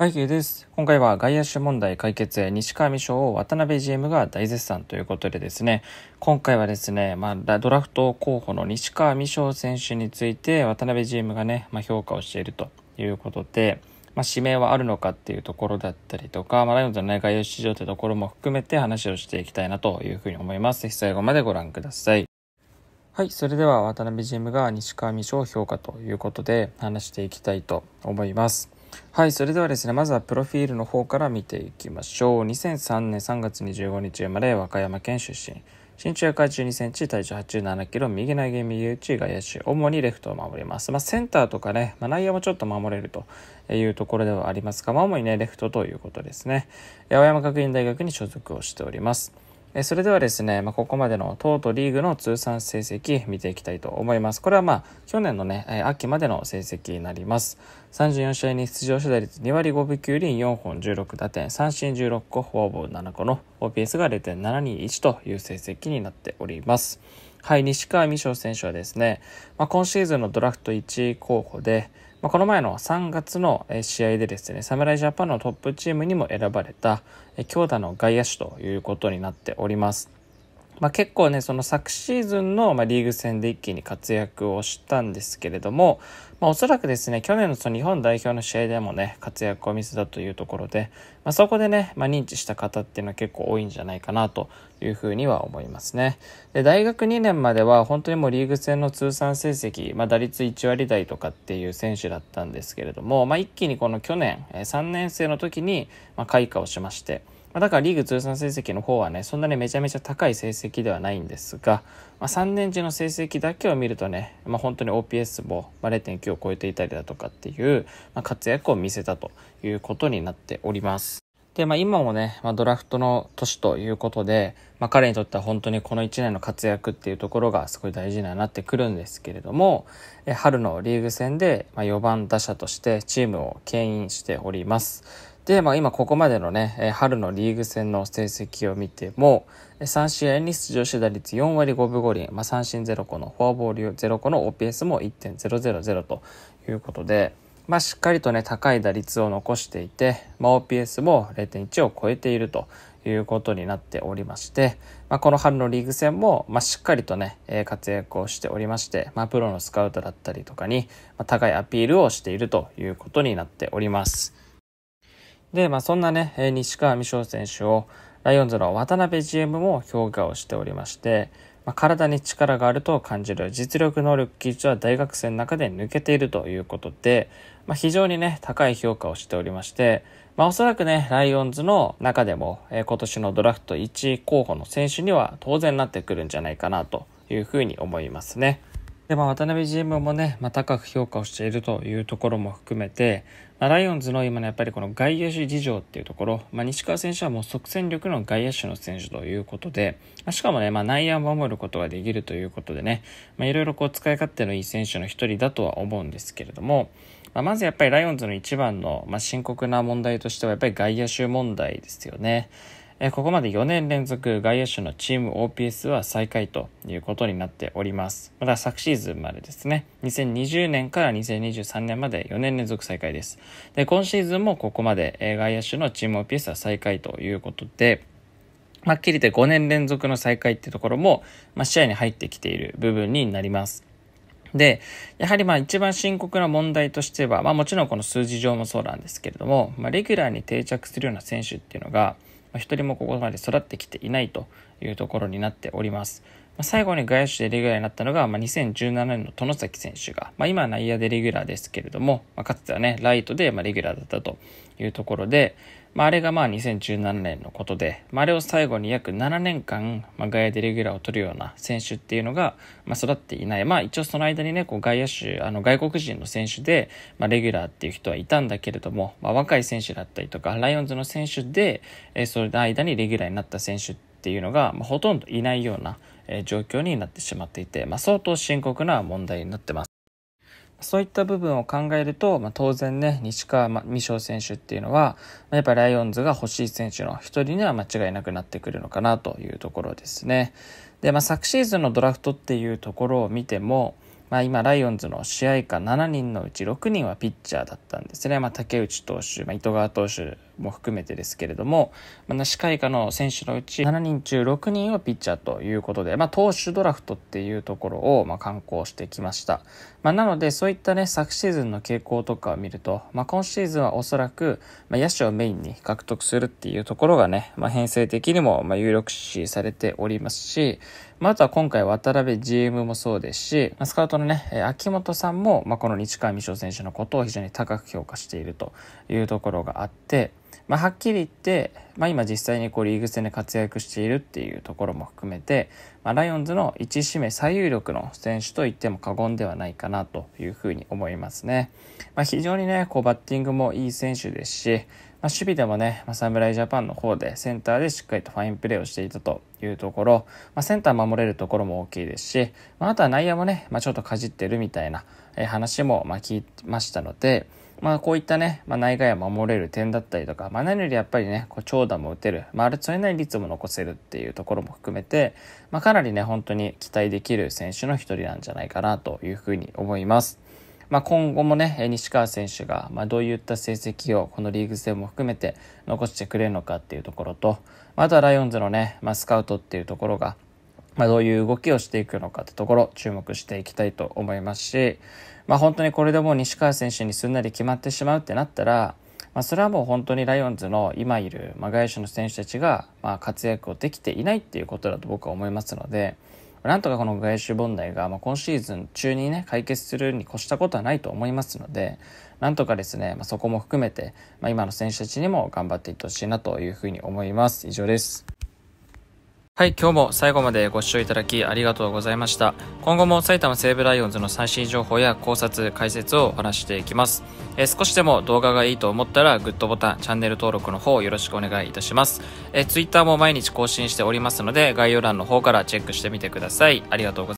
会計です。今回は外野手問題解決へ西川美翔を渡辺 GM が大絶賛ということでですね、今回はですね、まあ、ドラフト候補の西川美翔選手について渡辺 GM がね、まあ、評価をしているということで、まあ、指名はあるのかっていうところだったりとか、まあ、ライオンズの、ね、外野手市場というところも含めて話をしていきたいなというふうに思います。ぜひ最後までご覧ください。はい、それでは渡辺 GM が西川美翔を評価ということで話していきたいと思います。はい、それではですね、まずはプロフィールの方から見ていきましょう。2003年3月25日生まれ、和歌山県出身。身長182センチ、体重87キロ、右投げ、右打ち、外野手、主にレフトを守ります。まあ、センターとかね、まあ、内野もちょっと守れるというところではありますが、まあ、主にね、レフトということですね。青山学院大学に所属をしております。それではですね、まあ、ここまでの党とリーグの通算成績見ていきたいと思います。これはまあ、去年のね、秋までの成績になります。34試合に出場した率2割5分9厘4本16打点、三振16個、フォアボール7個の OPS が0.721という成績になっております。はい、西川美翔選手はですね、まあ、今シーズンのドラフト1位候補で、まあ、この前の3月の試合でですね、侍ジャパンのトップチームにも選ばれた、強打の外野手ということになっております。まあ、結構ねその昨シーズンの、まリーグ戦で一気に活躍をしたんですけれども、まあ、おそらくですね去年のその日本代表の試合でもね活躍を見せたというところで、まあ、そこでね、ま認知した方っていうのは結構多いんじゃないかなというふうには思いますねで大学2年までは本当にもうリーグ戦の通算成績、ま打率1割台とかっていう選手だったんですけれども、ま一気にこの去年3年生の時に、ま開花をしまして。まだからリーグ通算成績の方はね、そんなにめちゃめちゃ高い成績ではないんですが、まあ、3年中の成績だけを見るとね、まあ、本当に OPS も0.9を超えていたりだとかっていう、まあ、活躍を見せたということになっております。で、まあ、今もね、まあ、ドラフトの年ということで、まあ、彼にとっては本当にこの1年の活躍っていうところがすごい大事にはなってくるんですけれども、え春のリーグ戦で、ま4番打者としてチームを牽引しております。で、まあ、今ここまでのね、春のリーグ戦の成績を見ても、3試合に出場して打率4割5分5厘、まあ、三振0個のフォアボール0個の OPS も1.000ということで、まあ、しっかりとね、高い打率を残していて、まあ、OPS も0.1を超えているということになっておりまして、まあ、この春のリーグ戦も、まあ、しっかりとね、えー、活躍をしておりまして、まあ、プロのスカウトだったりとかに、まあ、高いアピールをしているということになっております。で、まあ、そんなね、西川美翔選手を、ライオンズの渡辺 GM も評価をしておりまして、まあ、体に力があると感じる実力能力技術は大学生の中で抜けているということで、まあ、非常にね、高い評価をしておりまして、まあ、おそらくね、ライオンズの中でも、えー、今年のドラフト1位候補の選手には当然なってくるんじゃないかなというふうに思いますね。で、まあ、渡辺 GM もね、まあ、高く評価をしているというところも含めて、まあ、ライオンズの今のやっぱりこの外野手事情っていうところ、まあ、西川選手はもう即戦力の外野手の選手ということで、ましかもね、ま内野を守ることができるということでね、まあ、いろいろこう使い勝手のいい選手の一人だとは思うんですけれども、ままずやっぱりライオンズの一番の、ま深刻な問題としてはやっぱり外野手問題ですよね。えここまで4年連続外野手のチーム OPS は最下位ということになっております。また昨シーズンまでですね、2020年から2023年まで4年連続最下位です。で、今シーズンもここまで、え外野手のチーム OPS は最下位ということで、はっきり言って5年連続の最下位ってところも、まあ、試合に入ってきている部分になります。で、やはりまあ一番深刻な問題としては、まあもちろんこの数字上もそうなんですけれども、まあレギュラーに定着するような選手っていうのが、一人もここまで育ってきていないというところになっております。最後に外野手でレギュラーになったのが、ま2017年の外崎選手が、まあ、今は内野でレギュラーですけれども、まかつてはね、ライトでまレギュラーだったというところで、まあ、あれがまあ2017年のことで、まあ、あれを最後に約7年間、まあ、外野でレギュラーを取るような選手っていうのが、まあ、育っていない。まあ、一応その間にね、こう外野手、あの外国人の選手で、まあ、レギュラーっていう人はいたんだけれども、まあ、若い選手だったりとか、ライオンズの選手で、えー、その間にレギュラーになった選手っていうのが、まあ、ほとんどいないような、えー、状況になってしまっていて、まあ、相当深刻な問題になってます。そういった部分を考えると、まあ、当然ね、西川、ま、美翔選手っていうのは、まやっぱライオンズが欲しい選手の一人には間違いなくなってくるのかなというところですね。で、まあ、昨シーズンのドラフトっていうところを見ても、まあ、今、ライオンズの試合下7人のうち6人はピッチャーだったんですね。まあ、竹内投手、まあ、糸川投手、も含めてですけれども、まあ、梨会花の選手のうち7人中6人はピッチャーということで、まあ、投手ドラフトっていうところをまあ観光してきました、まあ、なのでそういったね昨シーズンの傾向とかを見ると、まあ、今シーズンはおそらく、まあ、野手をメインに獲得するっていうところがね、まあ、編成的にもまあ有力視されておりますし、まあ、あとは今回渡辺 GM もそうですし、まあ、スカウトのね秋元さんも、まあ、この日川美翔選手のことを非常に高く評価しているというところがあって、まあ、はっきり言って、まあ、今実際にこうリーグ戦で活躍しているっていうところも含めて、まあ、ライオンズの1指名最有力の選手と言っても過言ではないかなというふうに思いますね。まあ、非常にね、こうバッティングもいい選手ですし、まあ、守備でもね、まあ、侍ジャパンの方でセンターでしっかりとファインプレーをしていたというところ、まあ、センター守れるところも大きいですし、まあ、あとは内野もね、まあ、ちょっとかじってるみたいな話もまあ聞きましたので、まあこういったね、まあ、内外は守れる点だったりとか、まあ、何よりやっぱりね、こう長打も打てる、まあ、あるとれない率も残せるっていうところも含めて、まあ、かなりね、本当に期待できる選手の一人なんじゃないかなというふうに思います。まあ、今後もね、西川選手が、まあ、どういった成績をこのリーグ戦も含めて残してくれるのかっていうところと、あとはライオンズのね、まあ、スカウトっていうところが、まあ、どういう動きをしていくのかってところ注目していきたいと思いますし、まあ、本当にこれでもう西川選手にすんなり決まってしまうってなったら、まあ、それはもう本当にライオンズの今いる、ま外資の選手たちが、まあ、活躍をできていないっていうことだと僕は思いますので、なんとかこの外周問題が、まあ、今シーズン中にね、解決するに越したことはないと思いますので、なんとかですね、まあ、そこも含めて、まあ、今の選手たちにも頑張っていってほしいなというふうに思います。以上です。はい、今日も最後までご視聴いただきありがとうございました。今後も埼玉西武ライオンズの最新情報や考察、解説をお話していきます。え少しでも動画がいいと思ったらグッドボタン、チャンネル登録の方よろしくお願いいたします。え Twitter も毎日更新しておりますので概要欄の方からチェックしてみてください。ありがとうございます。